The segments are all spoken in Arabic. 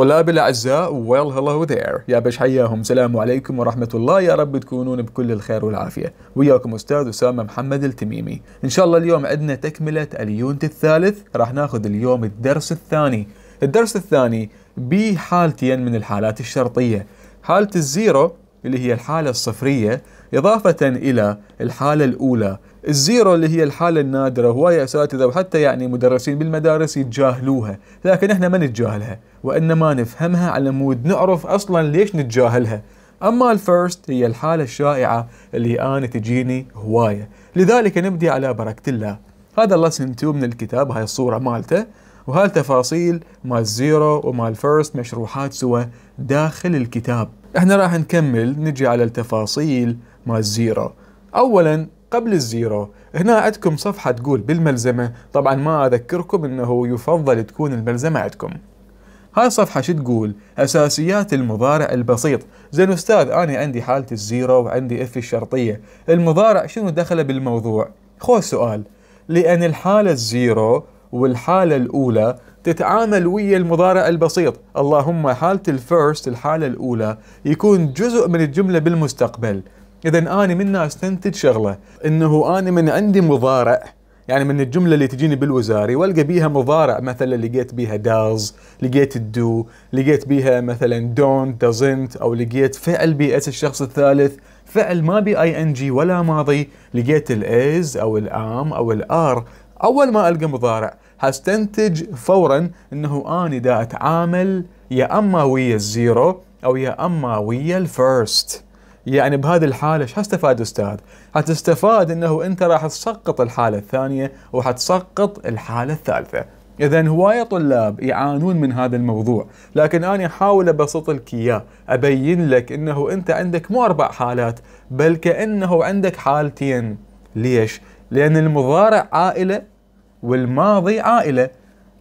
طلاب الأعزاء ويل هلو ذير يا بش حياهم سلام عليكم ورحمة الله يا رب تكونون بكل الخير والعافية وياكم أستاذ أسامة محمد التميمي إن شاء الله اليوم عندنا تكملة اليونت الثالث راح ناخذ اليوم الدرس الثاني الدرس الثاني بحالتين من الحالات الشرطية حالة الزيرو اللي هي الحالة الصفرية إضافة إلى الحالة الأولى الزيرو اللي هي الحالة النادرة هواية أساتذة وحتى يعني مدرسين بالمدارس يتجاهلوها لكن احنا ما نتجاهلها وإنما نفهمها على مود نعرف أصلا ليش نتجاهلها أما الفيرست هي الحالة الشائعة اللي أنا تجيني هواية لذلك نبدي على بركة الله هذا لسن 2 من الكتاب هاي الصورة مالته وهاي التفاصيل مال زيرو ومال فيرست مشروحات سوا داخل الكتاب احنا راح نكمل نجي على التفاصيل مال زيرو أولا قبل الزيرو هنا عندكم صفحة تقول بالملزمة طبعا ما أذكركم أنه يفضل تكون الملزمة عندكم هاي الصفحة شو تقول؟ أساسيات المضارع البسيط، زين أستاذ أنا عندي حالة الزيرو وعندي اف الشرطية، المضارع شنو دخله بالموضوع؟ خو سؤال، لأن الحالة الزيرو والحالة الأولى تتعامل ويا المضارع البسيط، اللهم حالة الفيرست الحالة الأولى يكون جزء من الجملة بالمستقبل، اذا اني من استنتج شغله انه اني من عندي مضارع يعني من الجمله اللي تجيني بالوزاري والقى بيها مضارع مثلا لقيت بيها داز لقيت الدو لقيت بيها مثلا دونت دازنت او لقيت فعل بي اس الشخص الثالث فعل ما بي اي ان جي ولا ماضي لقيت الايز او الام او الار اول ما القى مضارع هستنتج فورا انه اني دا اتعامل يا اما ويا الزيرو او يا اما ويا الفيرست يعني بهذه الحاله ايش حستفاد استاذ؟ حتستفاد انه انت راح تسقط الحاله الثانيه وحتسقط الحاله الثالثه. اذا هوايه طلاب يعانون من هذا الموضوع، لكن انا احاول ابسط لك اياه، ابين لك انه انت عندك مو اربع حالات بل كانه عندك حالتين. ليش؟ لان المضارع عائله والماضي عائله.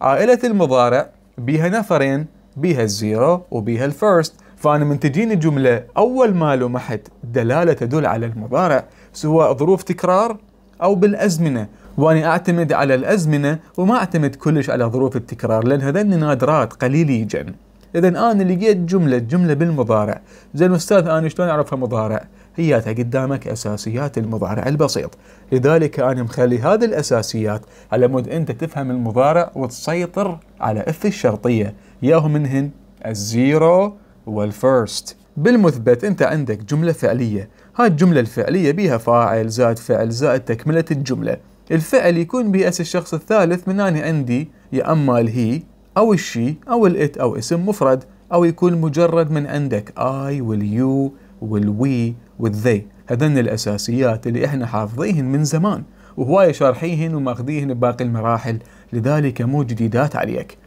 عائله المضارع بيها نفرين، بيها الزيرو وبيها الفيرست. فأنا من تجيني جملة أول ما لمحت دلالة تدل على المضارع سواء ظروف تكرار أو بالأزمنة وأنا أعتمد على الأزمنة وما أعتمد كلش على ظروف التكرار لأن هذني نادرات قليل يجن إذا أنا لقيت جملة جملة بالمضارع زين أستاذ أنا شلون أعرفها مضارع هي قدامك أساسيات المضارع البسيط لذلك أنا مخلي هذه الأساسيات على مود أنت تفهم المضارع وتسيطر على إف الشرطية ياهم منهن الزيرو والفيرست بالمثبت انت عندك جملة فعلية هاي الجملة الفعلية بيها فاعل زائد فعل زائد تكملة الجملة الفعل يكون بأس الشخص الثالث من أنا عندي يا أما الهي أو الشي أو الإت أو اسم مفرد أو يكون مجرد من عندك اي واليو والوي والذي هذن الأساسيات اللي احنا حافظيهن من زمان وهواية شارحيهن وماخذيهن بباقي المراحل لذلك مو جديدات عليك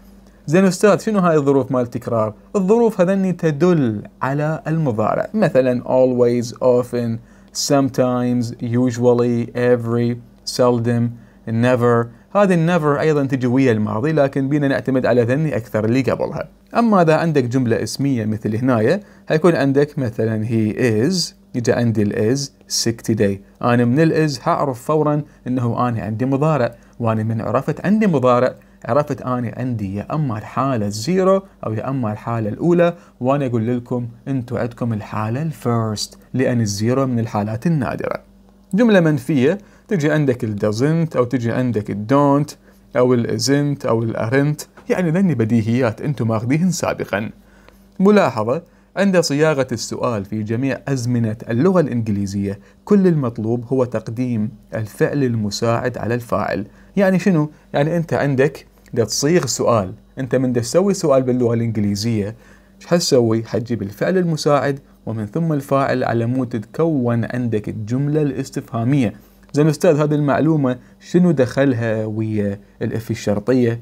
زين استاذ شنو هاي الظروف مال التكرار؟ الظروف هذني تدل على المضارع مثلا always, often, sometimes, usually, every, seldom, never هذه النفر ايضا تجي ويا الماضي لكن بينا نعتمد على ذني اكثر اللي قبلها اما اذا عندك جمله اسميه مثل هنايا حيكون عندك مثلا هي از يجي عندي الاز 60 داي انا من الاز حاعرف فورا انه انا عندي مضارع وانا من عرفت عندي مضارع عرفت أنا عندي يا أما الحالة الزيرو أو يا أما الحالة الأولى وأنا أقول لكم انتم عندكم الحالة الفيرست لأن الزيرو من الحالات النادرة جملة منفية تجي عندك الدزنت أو تجي عندك الدونت أو الازنت أو الأرنت يعني ذني بديهيات أنتم ماخذيهن سابقا ملاحظة عند صياغة السؤال في جميع أزمنة اللغة الإنجليزية كل المطلوب هو تقديم الفعل المساعد على الفاعل يعني شنو؟ يعني أنت عندك دا تصيغ سؤال انت من دا تسوي سؤال باللغه الانجليزيه ايش حتسوي حتجيب الفعل المساعد ومن ثم الفاعل على مود تتكون عندك الجمله الاستفهاميه زين استاذ هذه المعلومه شنو دخلها ويا الاف الشرطيه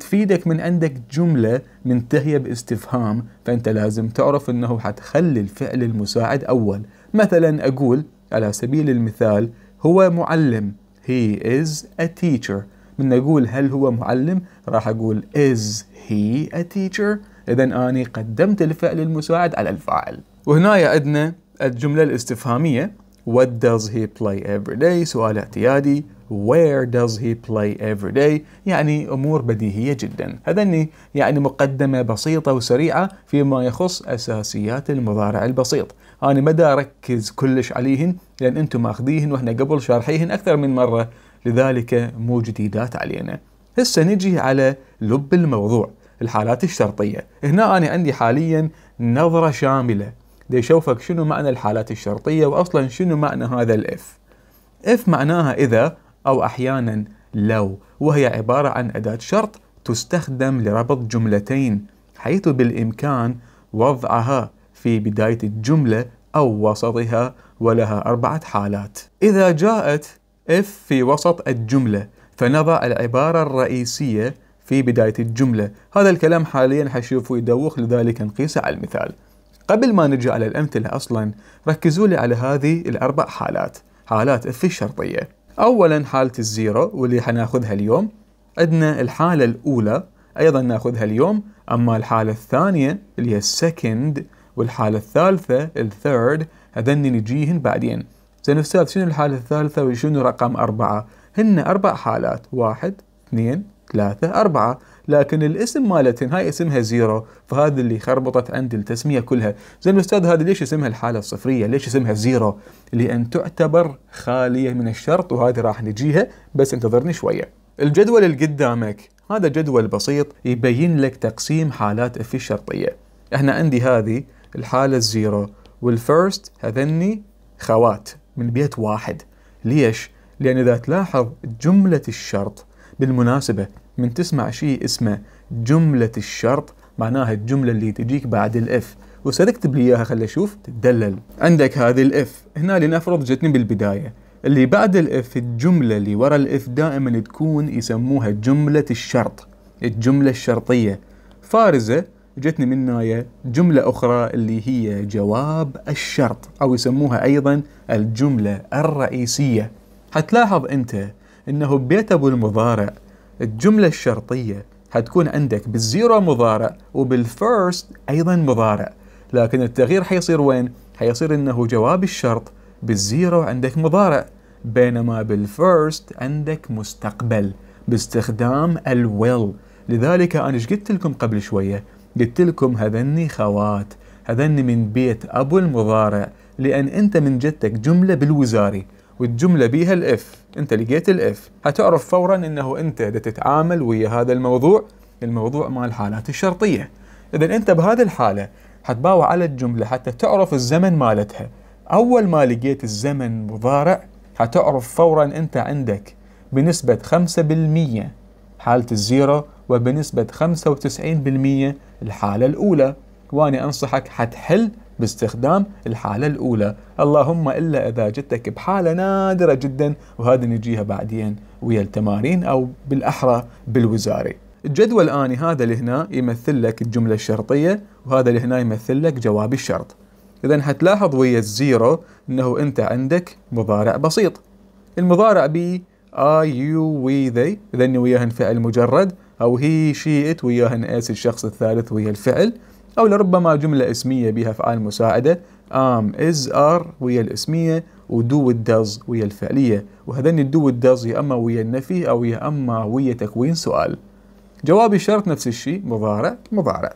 تفيدك من عندك جملة منتهية باستفهام فأنت لازم تعرف أنه حتخلي الفعل المساعد أول مثلا أقول على سبيل المثال هو معلم he is a teacher من أقول هل هو معلم راح أقول is he a teacher إذا أنا قدمت الفعل المساعد على الفاعل وهنا عندنا الجملة الاستفهامية What does he play every day سؤال اعتيادي Where does he play every day؟ يعني أمور بديهية جدا هذني يعني مقدمة بسيطة وسريعة فيما يخص أساسيات المضارع البسيط أنا ما أركز كلش عليهن لأن أنتم أخذيهن وإحنا قبل شارحيهن أكثر من مرة لذلك مو جديدات علينا هسه نجي على لب الموضوع الحالات الشرطية هنا أنا عندي حاليا نظرة شاملة دي شوفك شنو معنى الحالات الشرطية وأصلا شنو معنى هذا الإف إف معناها إذا أو أحيانا لو وهي عبارة عن أداة شرط تستخدم لربط جملتين حيث بالإمكان وضعها في بداية الجملة أو وسطها ولها أربعة حالات إذا جاءت اف في وسط الجملة فنضع العبارة الرئيسية في بداية الجملة هذا الكلام حاليا حشوفه يدوخ لذلك نقيسه على المثال قبل ما نجي على الأمثلة أصلا ركزوا لي على هذه الأربع حالات حالات اف الشرطية أولا حالة الزيرو واللي حناخذها اليوم عندنا الحالة الأولى أيضا ناخذها اليوم أما الحالة الثانية اللي هي السكند والحالة الثالثة الثيرد هذني نجيهن بعدين سنستوعب شنو الحالة الثالثة وشنو رقم أربعة هن أربع حالات واحد اثنين ثلاثة أربعة لكن الاسم مالتهن هاي اسمها زيرو فهذا اللي خربطت عندي التسمية كلها زين الأستاذ هذا ليش اسمها الحالة الصفرية ليش اسمها زيرو لأن تعتبر خالية من الشرط وهذه راح نجيها بس انتظرني شوية الجدول اللي قدامك هذا جدول بسيط يبين لك تقسيم حالات اف الشرطية احنا عندي هذه الحالة الزيرو والفيرست هذني خوات من بيت واحد ليش؟ لأن إذا تلاحظ جملة الشرط بالمناسبة من تسمع شيء اسمه جملة الشرط معناها الجملة اللي تجيك بعد الإف وسنكتب لي إياها خلي أشوف تدلل عندك هذه الإف هنا لنفرض جتني بالبداية اللي بعد الإف الجملة اللي ورا الإف دائما تكون يسموها جملة الشرط الجملة الشرطية فارزة جتني نايه جملة أخرى اللي هي جواب الشرط أو يسموها أيضا الجملة الرئيسية حتلاحظ أنت أنه ببيت أبو المضارع الجملة الشرطية حتكون عندك بالزيرو مضارع وبالفيرست أيضا مضارع لكن التغيير حيصير وين؟ حيصير أنه جواب الشرط بالزيرو عندك مضارع بينما بالفيرست عندك مستقبل باستخدام الويل لذلك أنا ايش قلت لكم قبل شوية قلت لكم هذني خوات هذني من بيت أبو المضارع لأن أنت من جدتك جملة بالوزاري والجملة بيها الإف أنت لقيت الإف هتعرف فورا أنه أنت دا تتعامل ويا هذا الموضوع الموضوع مال الحالات الشرطية إذا أنت بهذه الحالة حتباوع على الجملة حتى تعرف الزمن مالتها أول ما لقيت الزمن مضارع حتعرف فورا أنت عندك بنسبة 5% حالة الزيرو وبنسبة 95% الحالة الأولى وأنا أنصحك حتحل باستخدام الحالة الأولى اللهم إلا إذا جتك بحالة نادرة جدا وهذا نجيها بعدين ويا التمارين أو بالأحرى بالوزاري الجدول آني هذا اللي هنا يمثل لك الجملة الشرطية وهذا اللي هنا يمثل لك جواب الشرط إذا حتلاحظ ويا الزيرو أنه أنت عندك مضارع بسيط المضارع بي I, you, we, they إذا وياهن فعل مجرد أو هي شيئت وياها نأس الشخص الثالث ويا الفعل أو لربما جملة اسمية بها أفعال مساعدة am is are ويا الاسمية ودو does ويا الفعلية وهذني الدو does يا أما ويا النفي أو يا أما ويا تكوين سؤال جواب الشرط نفس الشيء مضارع مضارع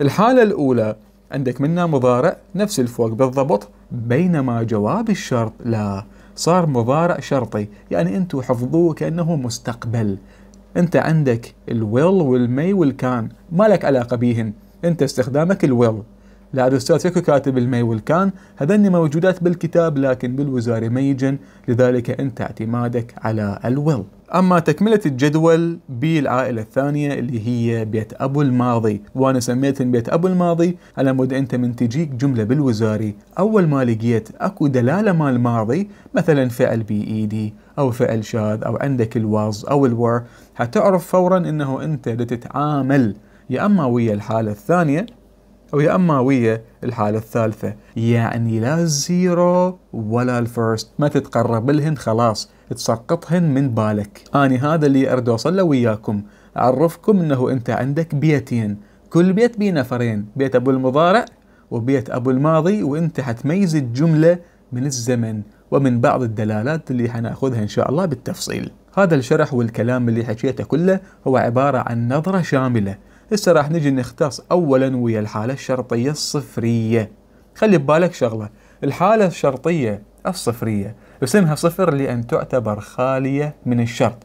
الحالة الأولى عندك منا مضارع نفس الفوق بالضبط بينما جواب الشرط لا صار مضارع شرطي يعني أنتم حفظوه كأنه مستقبل انت عندك الويل والمي والكان ما لك علاقه بيهن انت استخدامك الويل لا الاستاذ فيكو كاتب المي والكان هذني موجودات بالكتاب لكن بالوزاره ميجن لذلك انت اعتمادك على الويل اما تكمله الجدول بالعائله الثانيه اللي هي بيت ابو الماضي وانا سميت بيت ابو الماضي على مود انت من تجيك جمله بالوزاري اول ما لقيت اكو دلاله مال ماضي مثلا فعل بايدي او فعل شاذ او عندك الواز او الور حتعرف فورا انه انت تتعامل يا اما ويا الحالة الثانية او يا اما ويا الحالة الثالثة يعني لا الزيرو ولا الفيرست ما تتقرب لهن خلاص تسقطهن من بالك اني هذا اللي اريد له وياكم اعرفكم انه انت عندك بيتين كل بيت بيه نفرين بيت ابو المضارع وبيت ابو الماضي وانت حتميز الجملة من الزمن ومن بعض الدلالات اللي حناخذها ان شاء الله بالتفصيل هذا الشرح والكلام اللي حكيته كله هو عبارة عن نظرة شاملة هسه راح نجي نختص أولا ويا الحالة الشرطية الصفرية خلي ببالك شغلة الحالة الشرطية الصفرية اسمها صفر لأن تعتبر خالية من الشرط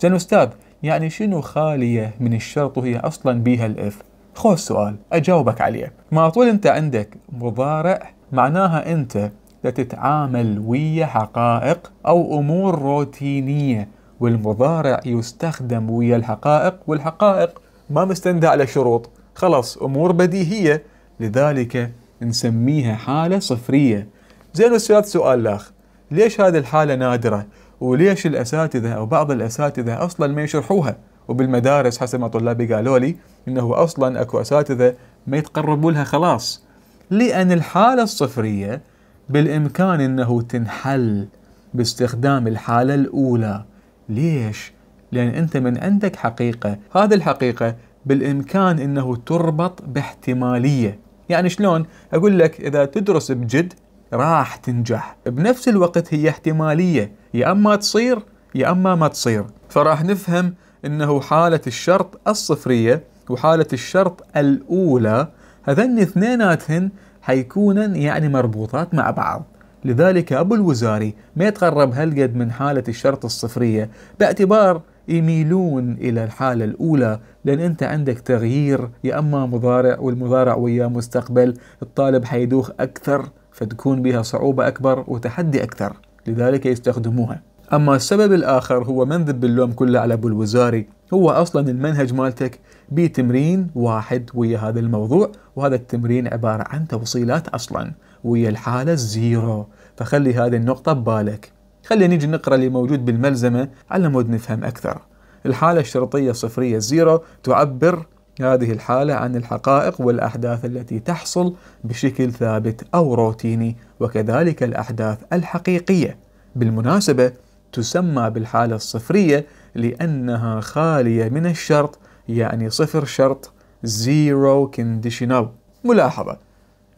زين أستاذ يعني شنو خالية من الشرط وهي أصلا بيها الإف خوش سؤال أجاوبك عليه ما طول أنت عندك مضارع معناها أنت تتعامل ويا حقائق أو أمور روتينية والمضارع يستخدم ويا الحقائق والحقائق ما مستندة على شروط خلاص أمور بديهية لذلك نسميها حالة صفرية زين السؤال سؤال الأخ ليش هذه الحالة نادرة وليش الأساتذة أو بعض الأساتذة أصلا ما يشرحوها وبالمدارس حسب ما طلابي قالوا لي انه اصلا اكو اساتذه ما يتقربوا لها خلاص لان الحاله الصفريه بالامكان انه تنحل باستخدام الحاله الاولى ليش؟ لأن أنت من عندك حقيقة هذه الحقيقة بالإمكان أنه تربط باحتمالية يعني شلون؟ أقول لك إذا تدرس بجد راح تنجح بنفس الوقت هي احتمالية يا أما تصير يا أما ما تصير فراح نفهم أنه حالة الشرط الصفرية وحالة الشرط الأولى هذن اثنيناتهن حيكونن يعني مربوطات مع بعض لذلك أبو الوزاري ما يتقرب هالقد من حالة الشرط الصفرية باعتبار يميلون إلى الحالة الأولى لأن أنت عندك تغيير يا أما مضارع والمضارع وياه مستقبل الطالب حيدوخ أكثر فتكون بها صعوبة أكبر وتحدي أكثر لذلك يستخدموها أما السبب الآخر هو منذب اللوم كله على أبو الوزاري هو أصلا المنهج مالتك بتمرين واحد ويا هذا الموضوع وهذا التمرين عبارة عن توصيلات أصلا ويا الحالة الزيرو فخلي هذه النقطة ببالك خلينا نيجي نقرأ اللي موجود بالملزمة على مود نفهم أكثر الحالة الشرطية الصفرية الزيرو تعبر هذه الحالة عن الحقائق والأحداث التي تحصل بشكل ثابت أو روتيني وكذلك الأحداث الحقيقية بالمناسبة تسمى بالحالة الصفرية لأنها خالية من الشرط يعني صفر شرط zero conditional ملاحظة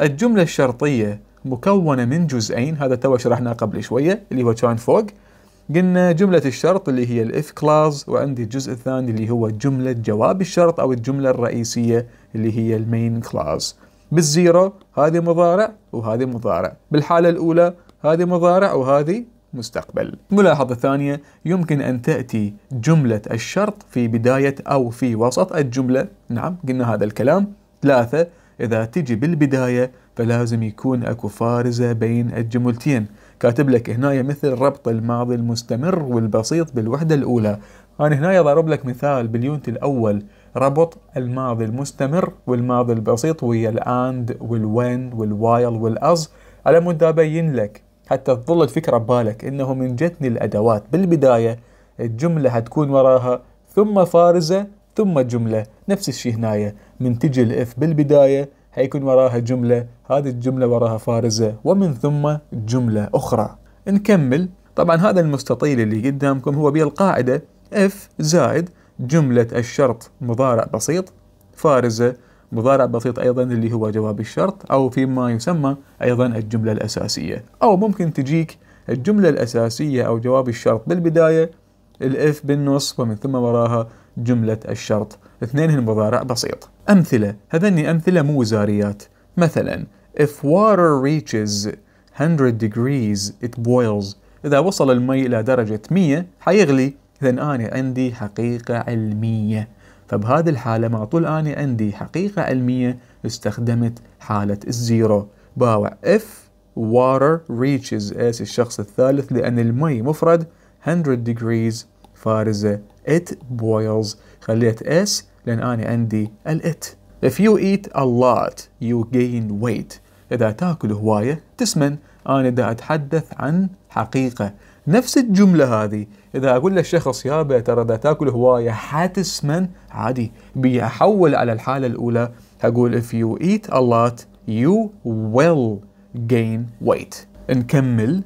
الجملة الشرطية مكونة من جزئين هذا تو شرحناه قبل شوية اللي هو كان فوق قلنا جملة الشرط اللي هي الاف كلاز وعندي الجزء الثاني اللي هو جملة جواب الشرط أو الجملة الرئيسية اللي هي المين كلاز بالزيرو هذه مضارع وهذه مضارع بالحالة الأولى هذه مضارع وهذه مستقبل ملاحظة ثانية يمكن أن تأتي جملة الشرط في بداية أو في وسط الجملة نعم قلنا هذا الكلام ثلاثة إذا تجي بالبداية فلازم يكون أكو فارزة بين الجملتين كاتب لك هنا مثل ربط الماضي المستمر والبسيط بالوحدة الأولى أنا هنا ضرب لك مثال باليونت الأول ربط الماضي المستمر والماضي البسيط ويا الآند والوين والوايل والأز على مود أبين لك حتى تظل الفكرة ببالك إنه من جتني الأدوات بالبداية الجملة هتكون وراها ثم فارزة ثم جملة نفس الشيء هنايا من تجي الاف بالبدايه هيكون وراها جمله هذه الجمله وراها فارزه ومن ثم جمله اخرى نكمل طبعا هذا المستطيل اللي قدامكم هو بالقاعده اف زائد جمله الشرط مضارع بسيط فارزه مضارع بسيط ايضا اللي هو جواب الشرط او فيما يسمى ايضا الجمله الاساسيه او ممكن تجيك الجمله الاساسيه او جواب الشرط بالبدايه الاف بالنص ومن ثم وراها جملة الشرط هن مضارع بسيط أمثلة هذني أمثلة مو وزاريات مثلا if water reaches 100 degrees it boils إذا وصل المي إلى درجة 100 حيغلي إذا أنا عندي حقيقة علمية فبهذه الحالة مع طول أنا عندي حقيقة علمية استخدمت حالة الزيرو باوع if water reaches اس الشخص الثالث لأن المي مفرد 100 degrees فارزة it boils خليت s لأن أنا عندي ال it if you eat a lot you gain weight إذا تاكل هواية تسمن أنا دا أتحدث عن حقيقة نفس الجملة هذه إذا أقول للشخص يابا ترى إذا تاكل هواية حتسمن عادي بيحول على الحالة الأولى أقول if you eat a lot you will gain weight نكمل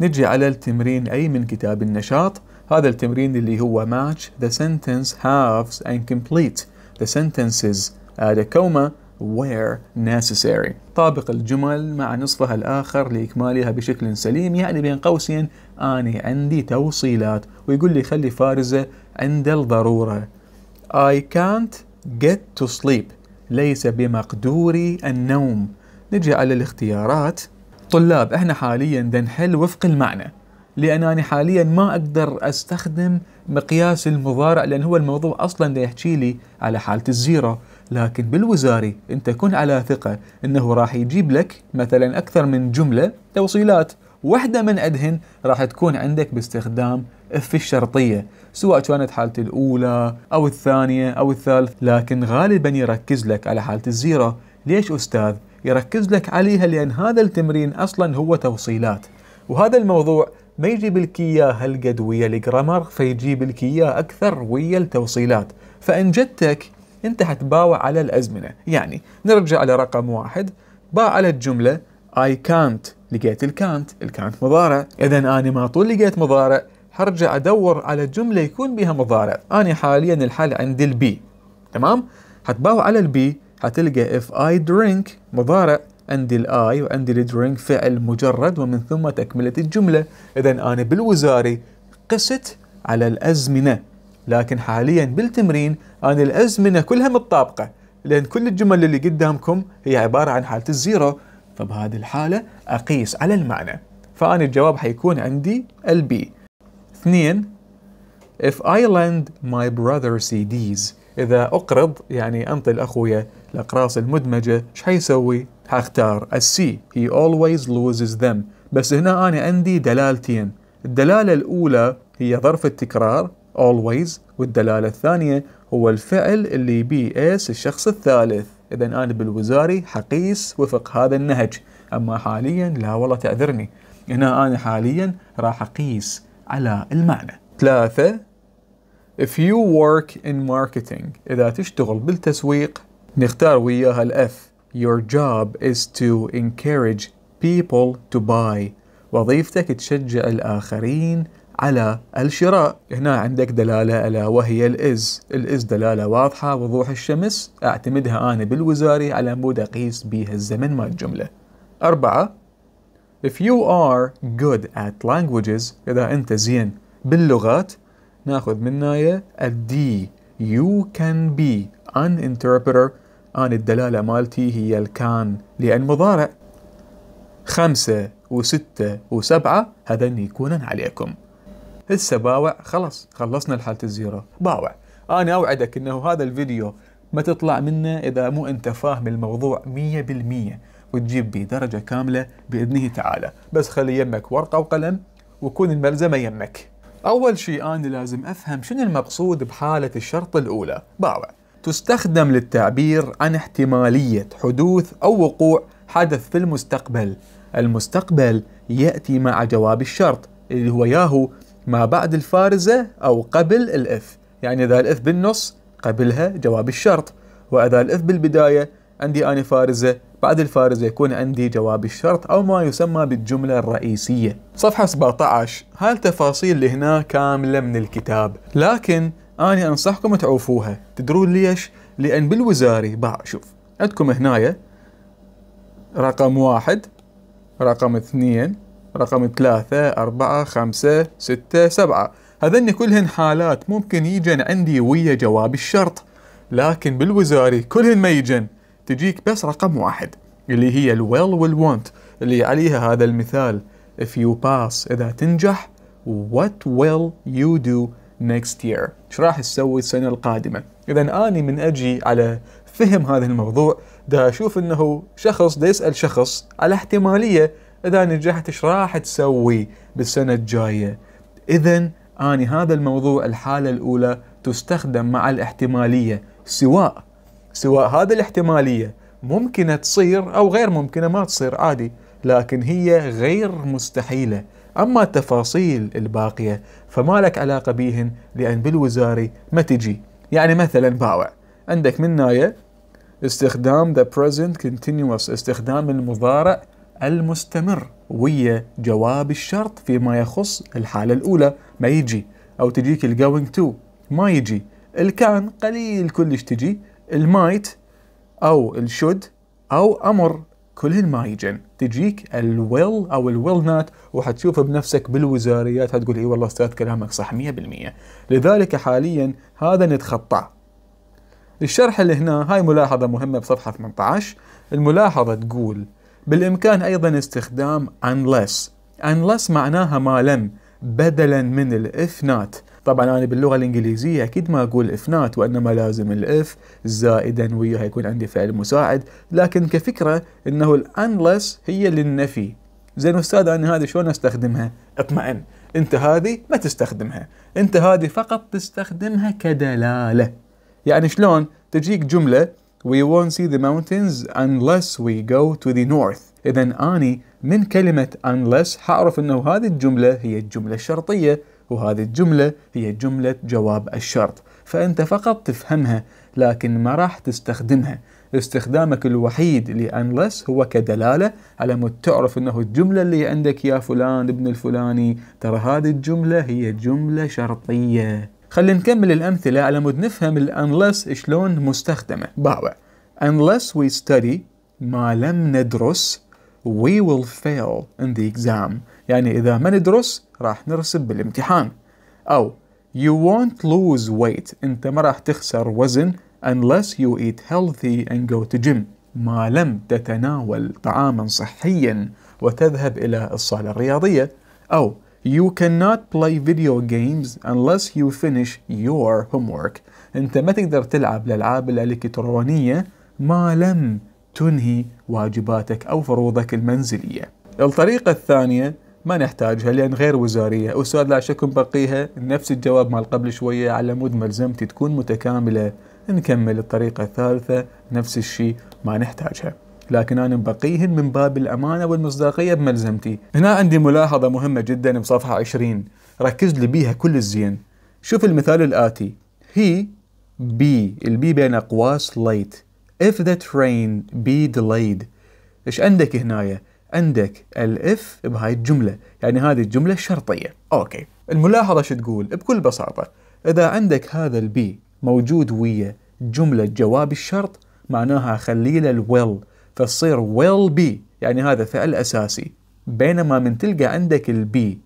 نجي على التمرين أي من كتاب النشاط هذا التمرين اللي هو match the sentence halves and complete the sentences at a comma where necessary طابق الجمل مع نصفها الآخر لإكمالها بشكل سليم يعني بين قوسين أنا عندي توصيلات ويقول لي خلي فارزة عند الضرورة I can't get to sleep ليس بمقدوري النوم نجي على الاختيارات طلاب احنا حاليا دنحل وفق المعنى لأن أنا حاليا ما أقدر أستخدم مقياس المضارع لأن هو الموضوع أصلا دا يحكي لي على حالة الزيرو لكن بالوزاري أنت كن على ثقة أنه راح يجيب لك مثلا أكثر من جملة توصيلات واحدة من أدهن راح تكون عندك باستخدام اف الشرطية سواء كانت حالة الأولى أو الثانية أو الثالث لكن غالبا يركز لك على حالة الزيرو ليش أستاذ؟ يركز لك عليها لأن هذا التمرين أصلا هو توصيلات وهذا الموضوع ما يجيب لك إياه هالقد ويا الجرامر فيجيب لك إياه أكثر ويا التوصيلات فان جدتك أنت حتباوع على الأزمنة يعني نرجع لرقم واحد باع على الجملة اي كانت لقيت الكانت الكانت مضارع إذا أنا ما طول لقيت مضارع حرجع أدور على جملة يكون بها مضارع أنا حاليا الحل عندي البي تمام حتباوع على البي حتلقى if I drink مضارع عندي الاي وعندي الدرينك فعل مجرد ومن ثم تكمله الجمله اذا انا بالوزاري قست على الازمنه لكن حاليا بالتمرين انا الازمنه كلها متطابقه لان كل الجمل اللي قدامكم هي عباره عن حاله الزيرو فبهذه الحاله اقيس على المعنى فانا الجواب حيكون عندي البي اثنين if I lend my brother CDs إذا أقرض يعني أنطي لأخويا الأقراص المدمجة إيش حيسوي؟ حختار السي he always loses them بس هنا أنا عندي دلالتين الدلالة الأولى هي ظرف التكرار always والدلالة الثانية هو الفعل اللي بي اس الشخص الثالث إذا أنا بالوزاري حقيس وفق هذا النهج أما حاليا لا والله تعذرني هنا أنا حاليا راح أقيس على المعنى ثلاثة If you work in marketing إذا تشتغل بالتسويق نختار وياها الأف Your job is to encourage people to buy وظيفتك تشجع الآخرين على الشراء هنا عندك دلالة ألا وهي الإز الإز دلالة واضحة وضوح الشمس أعتمدها أنا بالوزاري على مود أقيس بها الزمن مال الجملة أربعة If you are good at languages إذا أنت زين باللغات ناخذ من ناية الدي You can be an interpreter أنا الدلالة مالتي هي الكان لأن مضارع خمسة وستة وسبعة هذن يكونن عليكم هسه باوع خلاص خلصنا الحالة الزيرو باوع أنا أوعدك أنه هذا الفيديو ما تطلع منه إذا مو أنت فاهم الموضوع مية بالمية وتجيب به درجة كاملة بإذنه تعالى بس خلي يمك ورقة وقلم وكون الملزمة يمك أول شيء أنا لازم أفهم شنو المقصود بحالة الشرط الأولى باوع تستخدم للتعبير عن احتمالية حدوث أو وقوع حدث في المستقبل المستقبل يأتي مع جواب الشرط اللي هو ياهو ما بعد الفارزة أو قبل الإف يعني إذا الإف بالنص قبلها جواب الشرط وإذا الإف بالبداية عندي أنا فارزة بعد الفارزة يكون عندي جواب الشرط أو ما يسمى بالجملة الرئيسية صفحة 17 هالتفاصيل اللي هنا كاملة من الكتاب لكن اني أنصحكم تعوفوها تدرون ليش؟ لأن بالوزاري باع شوف عندكم هنايا رقم واحد رقم اثنين رقم ثلاثة أربعة خمسة ستة سبعة هذني كلهن حالات ممكن يجن عندي ويا جواب الشرط لكن بالوزاري كلهن ما يجن تجيك بس رقم واحد اللي هي الويل want اللي عليها هذا المثال if you pass إذا تنجح what will you do next year شو راح تسوي السنة القادمة إذا أني من أجي على فهم هذا الموضوع دا أشوف أنه شخص دا يسأل شخص على احتمالية إذا نجحت إيش راح تسوي بالسنة الجاية إذا أني هذا الموضوع الحالة الأولى تستخدم مع الاحتمالية سواء سواء هذا الاحتمالية ممكنة تصير أو غير ممكنة ما تصير عادي لكن هي غير مستحيلة أما التفاصيل الباقية فما لك علاقة بيهن لأن بالوزاري ما تجي يعني مثلا باوع عندك من ناية استخدام the present continuous استخدام المضارع المستمر ويا جواب الشرط فيما يخص الحالة الأولى ما يجي أو تجيك going تو ما يجي الكان قليل كلش تجي المايت أو الشد أو أمر كلهن ما يجن تجيك الويل او الويل نات وحتشوفه بنفسك بالوزاريات هتقول اي والله استاذ كلامك صح 100% لذلك حاليا هذا نتخطاه الشرح اللي هنا هاي ملاحظة مهمة بصفحة 18 الملاحظة تقول بالإمكان أيضا استخدام unless unless معناها ما لم بدلا من الإف نات طبعا انا باللغه الانجليزيه اكيد ما اقول اف نات وانما لازم الاف زائدا وياها يكون عندي فعل مساعد لكن كفكره انه الانلس هي للنفي زين استاذ انا هذه شلون استخدمها؟ اطمئن انت هذه ما تستخدمها انت هذه فقط تستخدمها كدلاله يعني شلون تجيك جمله We won't see the mountains unless we go to the north. إذا أني من كلمة unless حأعرف أنه هذه الجملة هي الجملة الشرطية وهذه الجملة هي جملة جواب الشرط فأنت فقط تفهمها لكن ما راح تستخدمها استخدامك الوحيد لأنلس هو كدلالة على مود تعرف أنه الجملة اللي عندك يا فلان ابن الفلاني ترى هذه الجملة هي جملة شرطية خلينا نكمل الأمثلة على مود نفهم الأنلس شلون مستخدمة باوع Unless we study ما لم ندرس we will fail in the exam يعني إذا ما ندرس راح نرسب بالامتحان أو you won't lose weight أنت ما راح تخسر وزن unless you eat healthy and go to gym ما لم تتناول طعاما صحيا وتذهب إلى الصالة الرياضية أو You cannot play video games unless you finish your homework. أنت ما تقدر تلعب الألعاب الإلكترونية ما لم تنهي واجباتك أو فروضك المنزلية الطريقة الثانية ما نحتاجها لأن غير وزارية أستاذ لا شك بقيها نفس الجواب مال قبل شوية على مود ملزمتي تكون متكاملة نكمل الطريقة الثالثة نفس الشيء ما نحتاجها لكن أنا مبقيهن من باب الأمانة والمصداقية بملزمتي هنا عندي ملاحظة مهمة جدا بصفحة 20 ركز لي بيها كل الزين شوف المثال الآتي هي بي البي بين أقواس لايت if the train be delayed ايش عندك هنايا؟ عندك الاف بهاي الجمله، يعني هذه الجمله الشرطيه، اوكي. الملاحظه شو تقول؟ بكل بساطه، اذا عندك هذا البي موجود ويا جمله جواب الشرط معناها اخلي له الويل فتصير ويل بي، يعني هذا فعل اساسي. بينما من تلقى عندك البي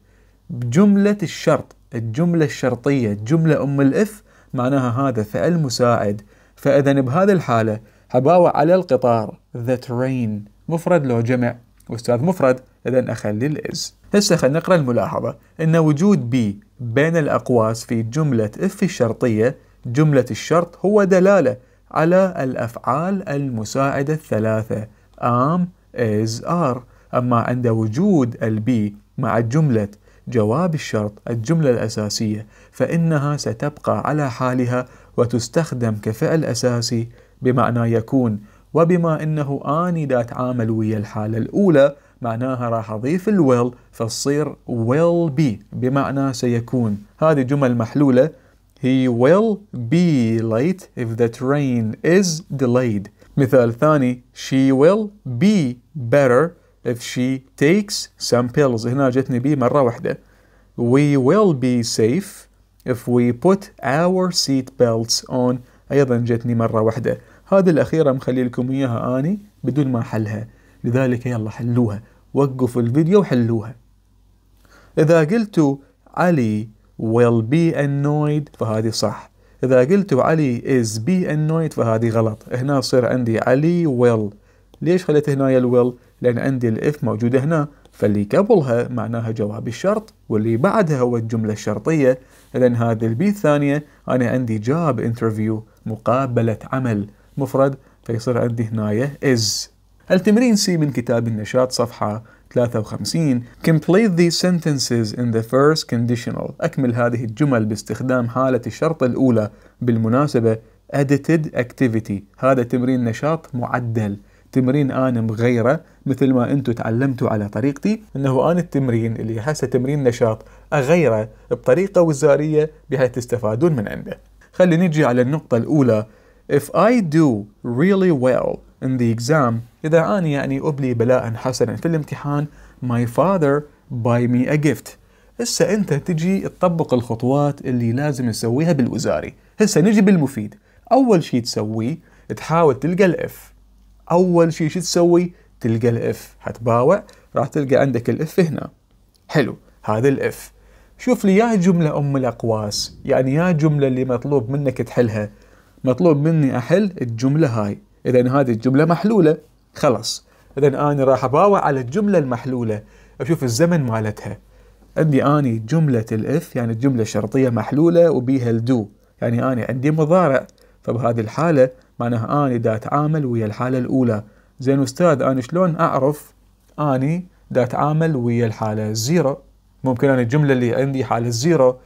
بجمله الشرط، الجمله الشرطيه، جمله ام الاف معناها هذا فعل مساعد، فاذا بهذه الحاله حباوة على القطار the train مفرد لو جمع واستاذ مفرد اذا اخلي الاز هسه خلينا نقرا الملاحظه ان وجود بي بين الاقواس في جمله اف الشرطيه جمله الشرط هو دلاله على الافعال المساعده الثلاثه am is are اما عند وجود البي مع جمله جواب الشرط الجمله الاساسيه فانها ستبقى على حالها وتستخدم كفعل اساسي بمعنى يكون وبما انه اني دا اتعامل ويا الحاله الاولى معناها راح اضيف الويل فتصير will be بمعنى سيكون هذه جمل محلوله he will be late if the train is delayed مثال ثاني she will be better if she takes some pills هنا جتني بي مرة واحدة we will be safe if we put our seat belts on أيضا جتني مرة واحدة هذه الأخيرة مخلي لكم إياها أني بدون ما حلها لذلك يلا حلوها وقفوا الفيديو وحلوها إذا قلتوا علي will be annoyed فهذه صح إذا قلتوا علي is be annoyed فهذه غلط هنا صير عندي علي will ليش خليت هنا يا الويل لأن عندي الإف موجودة هنا فاللي قبلها معناها جواب الشرط واللي بعدها هو الجملة الشرطية إذا هذه البي الثانية أنا عندي جاب انترفيو مقابلة عمل مفرد فيصير عندي هناية is التمرين سي من كتاب النشاط صفحة 53 Complete these sentences in the first conditional أكمل هذه الجمل باستخدام حالة الشرط الأولى بالمناسبة edited activity هذا تمرين نشاط معدل تمرين انا مغيره مثل ما انتم تعلمتوا على طريقتي انه انا التمرين اللي هسه تمرين نشاط اغيره بطريقه وزاريه بحيث تستفادون من عنده خلي نجي على النقطه الاولى If I do really well in the exam إذا أنا يعني أبلي بلاء حسنا في الامتحان my father buy me a gift هسه أنت تجي تطبق الخطوات اللي لازم نسويها بالوزاري هسه نجي بالمفيد أول شيء تسويه تحاول تلقى الاف أول شيء شو تسوي تلقى الاف حتباوع راح تلقى عندك الاف هنا حلو هذا الاف شوف لي يا جملة أم الأقواس يعني يا جملة اللي مطلوب منك تحلها مطلوب مني أحل الجملة هاي إذا هذه الجملة محلولة خلاص إذا أنا راح أباوع على الجملة المحلولة أشوف الزمن مالتها عندي أني جملة الإف يعني الجملة الشرطية محلولة وبيها الدو يعني أني عندي مضارع فبهذه الحالة معناها أني دا أتعامل ويا الحالة الأولى زين أستاذ أنا شلون أعرف أني دا أتعامل ويا الحالة الزيرو ممكن أنا الجملة اللي عندي حالة الزيرو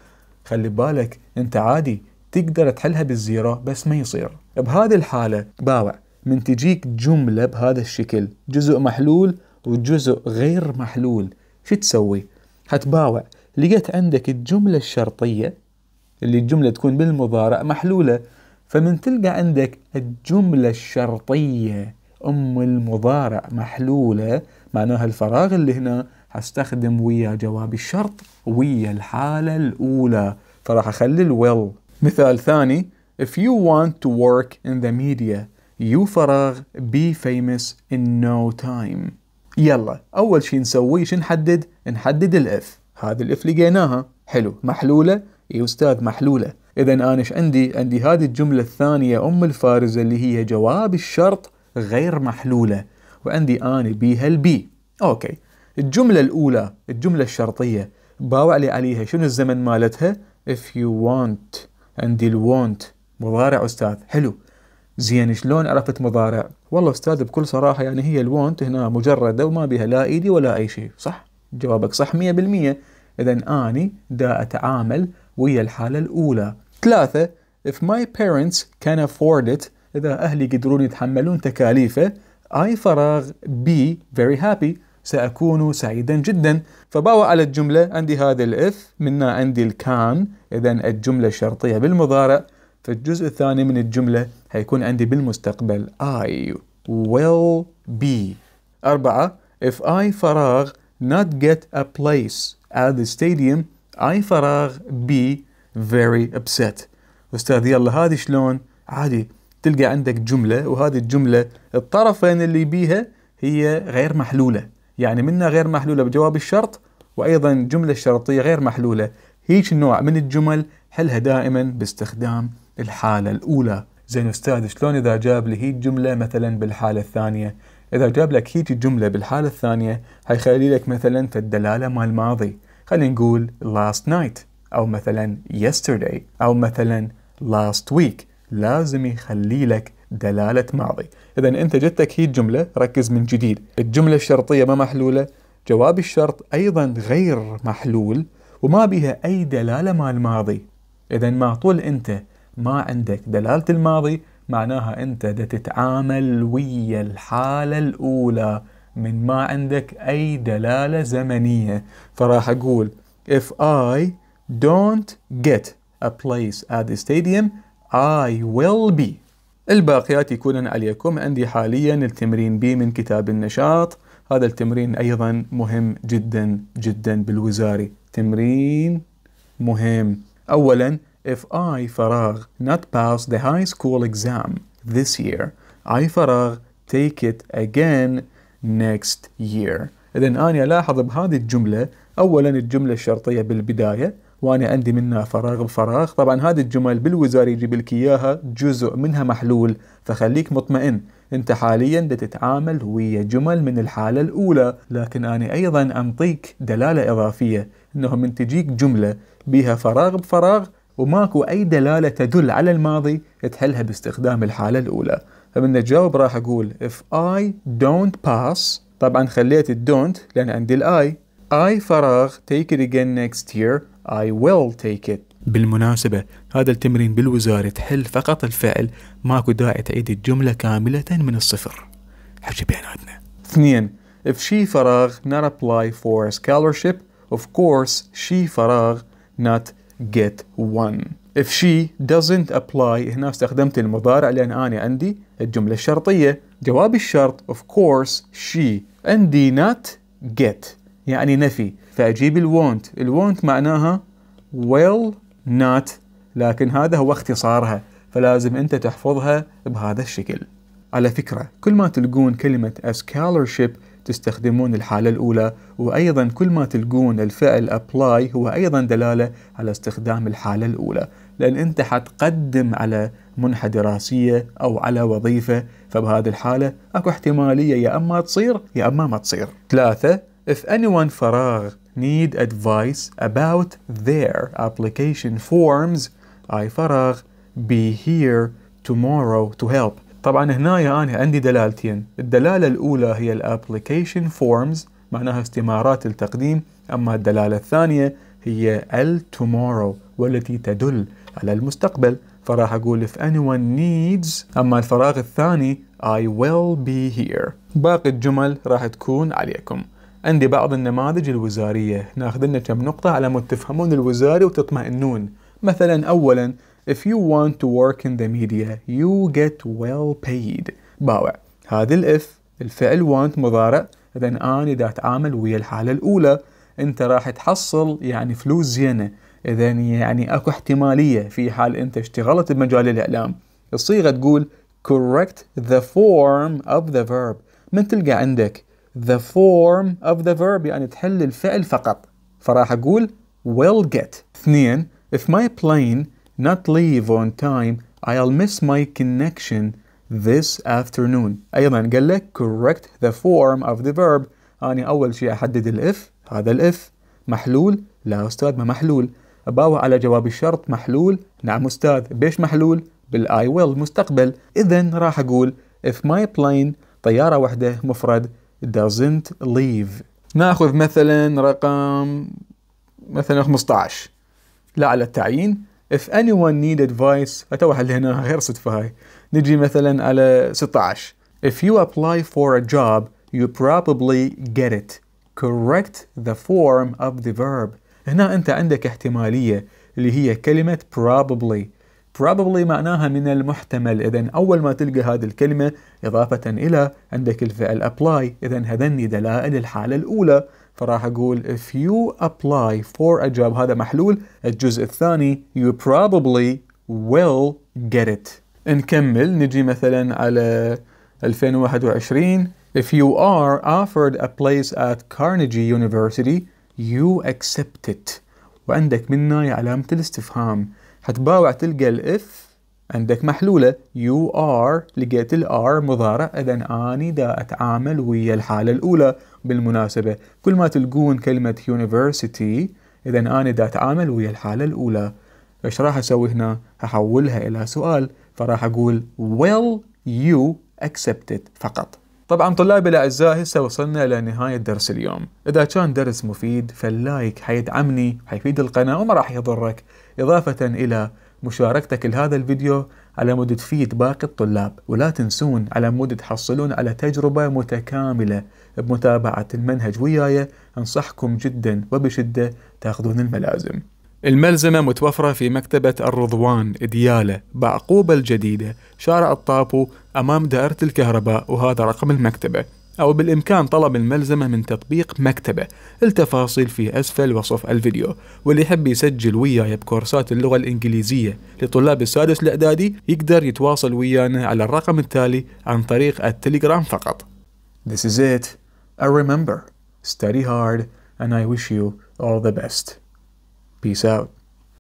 خلي بالك أنت عادي تقدر تحلها بالزيرو بس ما يصير بهذه الحالة باوع من تجيك جملة بهذا الشكل جزء محلول وجزء غير محلول شو تسوي؟ حتباوع لقيت عندك الجملة الشرطية اللي الجملة تكون بالمضارع محلولة فمن تلقى عندك الجملة الشرطية أم المضارع محلولة معناها الفراغ اللي هنا هستخدم ويا جواب الشرط ويا الحالة الأولى فراح أخلي الويل مثال ثاني If you want to work in the media you فراغ be famous in no time يلا أول شي نسويه شو نحدد؟ نحدد الإف هذه الإف لقيناها حلو محلولة يا أستاذ محلولة إذا أنا إيش عندي؟ عندي هذه الجملة الثانية أم الفارزة اللي هي جواب الشرط غير محلولة وعندي أنا بيها البي أوكي الجملة الأولى الجملة الشرطية باوع لي عليها شنو الزمن مالتها؟ If you want عندي الوونت مضارع أستاذ حلو زين شلون عرفت مضارع؟ والله أستاذ بكل صراحة يعني هي الوونت هنا مجردة وما بها لا إيدي ولا أي شيء صح؟ جوابك صح 100% إذا أني دا أتعامل ويا الحالة الأولى ثلاثة If my parents can afford it إذا أهلي يقدرون يتحملون تكاليفه I فراغ بي very happy سأكون سعيدا جدا فباوع على الجملة عندي هذا الإف منا عندي الكان إذا الجملة الشرطية بالمضارع فالجزء الثاني من الجملة هيكون عندي بالمستقبل I will be أربعة if I فراغ not get a place at the stadium I فراغ be very upset أستاذ يلا هذه شلون عادي تلقى عندك جملة وهذه الجملة الطرفين اللي بيها هي غير محلولة يعني منا غير محلولة بجواب الشرط وأيضا جملة شرطية غير محلولة هيج نوع من الجمل حلها دائما باستخدام الحالة الأولى زين أستاذ شلون إذا جاب لي هيج جملة مثلا بالحالة الثانية إذا جاب لك هيج الجملة بالحالة الثانية حيخلي لك مثلا في الدلالة مال ماضي خلينا نقول last night أو مثلا yesterday أو مثلا last week لازم يخلي لك دلالة ماضي إذا أنت جتك هي الجملة ركز من جديد الجملة الشرطية ما محلولة جواب الشرط أيضا غير محلول وما بها أي دلالة مع الماضي إذا ما طول أنت ما عندك دلالة الماضي معناها أنت دا تتعامل ويا الحالة الأولى من ما عندك أي دلالة زمنية فراح أقول if I don't get a place at the stadium I will be الباقيات يكونن عليكم عندي حاليا التمرين بي من كتاب النشاط هذا التمرين أيضا مهم جدا جدا بالوزاري تمرين مهم أولا if I فراغ not pass the high school exam this year I فراغ take it again next year إذا أنا ألاحظ بهذه الجملة أولا الجملة الشرطية بالبداية وانا عندي منها فراغ بفراغ طبعا هذه الجمل بالوزاري يجيب لك اياها جزء منها محلول فخليك مطمئن انت حاليا تتعامل ويا جمل من الحاله الاولى لكن انا ايضا انطيك دلاله اضافيه انه من تجيك جمله بها فراغ بفراغ وماكو اي دلاله تدل على الماضي تحلها باستخدام الحاله الاولى فمن الجواب راح اقول if I don't pass طبعا خليت الدونت لان عندي الاي I فراغ take it again next year I will take it بالمناسبة هذا التمرين بالوزارة تحل فقط الفعل ماكو داعي تعيد الجملة كاملة من الصفر حجي بيناتنا اثنين If she فراغ not apply for a scholarship of course she فراغ not get one If she doesn't apply هنا استخدمت المضارع لأن أنا عندي الجملة الشرطية جواب الشرط of course she عندي not get يعني نفي فأجيب الوونت الوونت معناها will not لكن هذا هو اختصارها فلازم أنت تحفظها بهذا الشكل على فكرة كل ما تلقون كلمة a scholarship تستخدمون الحالة الأولى وأيضا كل ما تلقون الفعل apply هو أيضا دلالة على استخدام الحالة الأولى لأن أنت حتقدم على منحة دراسية أو على وظيفة فبهذه الحالة أكو احتمالية يا أما تصير يا أما ما تصير ثلاثة If anyone فراغ need advice about their application forms I فراغ be here tomorrow to help طبعا هنا يا أنا عندي دلالتين الدلالة الأولى هي application forms معناها استمارات التقديم أما الدلالة الثانية هي tomorrow والتي تدل على المستقبل فراح أقول if anyone needs أما الفراغ الثاني I will be here باقي الجمل راح تكون عليكم عندي بعض النماذج الوزارية ناخذ لنا كم نقطة على مود تفهمون الوزاري وتطمئنون مثلا أولا if you want to work in the media you get well paid باوع هذا الاف الفعل want مضارع اذا انا اذا اتعامل ويا الحالة الاولى انت راح تحصل يعني فلوس زينة اذا يعني اكو احتمالية في حال انت اشتغلت بمجال الاعلام الصيغة تقول correct the form of the verb من تلقى عندك the form of the verb يعني تحل الفعل فقط فراح أقول will get اثنين if my plane not leave on time I'll miss my connection this afternoon أيضا قال لك correct the form of the verb أنا أول شيء أحدد الإف هذا الإف محلول لا أستاذ ما محلول أباوع على جواب الشرط محلول نعم أستاذ بيش محلول بالآي ويل مستقبل إذا راح أقول if my plane طيارة واحدة مفرد doesn't leave ناخذ مثلا رقم مثلا 15 لا على التعيين if anyone need advice تو اللي هنا غير صدفة هاي نجي مثلا على 16 if you apply for a job you probably get it correct the form of the verb هنا أنت عندك احتمالية اللي هي كلمة probably probably معناها من المحتمل إذا أول ما تلقى هذه الكلمة إضافة إلى عندك الفعل apply إذا هذني دلائل الحالة الأولى فراح أقول if you apply for a job هذا محلول الجزء الثاني you probably will get it نكمل نجي مثلا على 2021 If you are offered a place at Carnegie University, you accept it. وعندك منا علامة الاستفهام. حتباوع تلقى الاف عندك محلولة يو ار لقيت الار مضارع إذا أني دا أتعامل ويا الحالة الأولى بالمناسبة كل ما تلقون كلمة university إذا أني دا أتعامل ويا الحالة الأولى إيش راح أسوي هنا؟ هحولها إلى سؤال فراح أقول will you accept it فقط طبعا طلابي الاعزاء هسه وصلنا الى نهايه درس اليوم، اذا كان درس مفيد فاللايك حيدعمني حيفيد القناه وما راح يضرك، اضافه الى مشاركتك لهذا الفيديو على مود تفيد باقي الطلاب، ولا تنسون على مود تحصلون على تجربه متكامله بمتابعه المنهج وياي، انصحكم جدا وبشده تاخذون الملازم. الملزمة متوفرة في مكتبة الرضوان ديالة بعقوبة الجديدة شارع الطابو أمام دائرة الكهرباء وهذا رقم المكتبة أو بالإمكان طلب الملزمة من تطبيق مكتبة التفاصيل في أسفل وصف الفيديو واللي يحب يسجل وياي بكورسات اللغة الإنجليزية لطلاب السادس الإعدادي يقدر يتواصل ويانا على الرقم التالي عن طريق التليجرام فقط This is it. I remember. Study hard and I wish you all the best. Peace out.